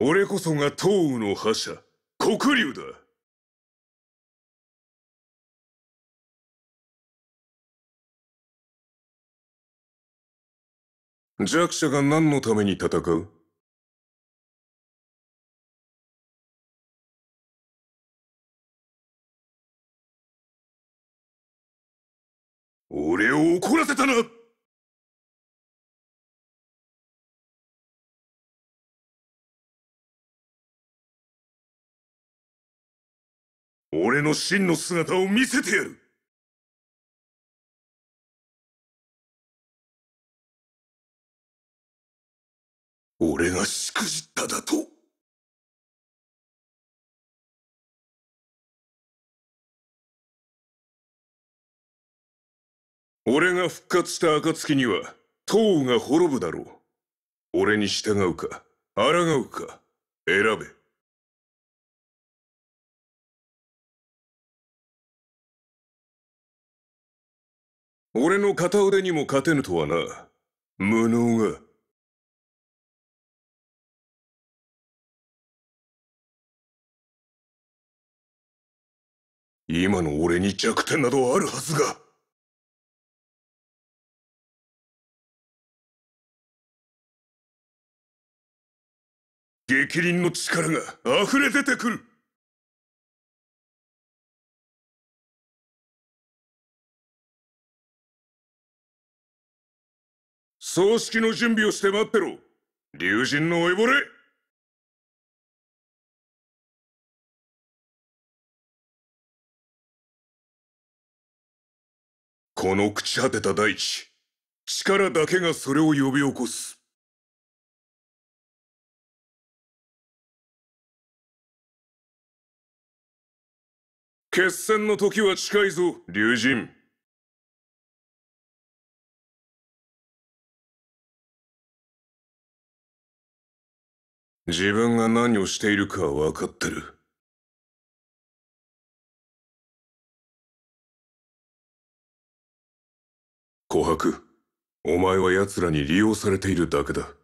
俺こそが東雨の覇者黒龍だ弱者が何のために戦う俺を怒らせたな俺の真の姿を見せてやる俺がしくじっただと俺が復活した暁には唐が滅ぶだろう俺に従うか抗うか選べ俺の片腕にも勝てぬとはな無能が。今の俺に弱点などあるはずが逆鱗の力が溢れ出てくる葬式の準備をして待ってろ竜神の老いぼれこの朽ち果てた大地力だけがそれを呼び起こす決戦の時は近いぞ竜神自分が何をしているか分かってる。琥珀、お前は奴らに利用されているだけだ。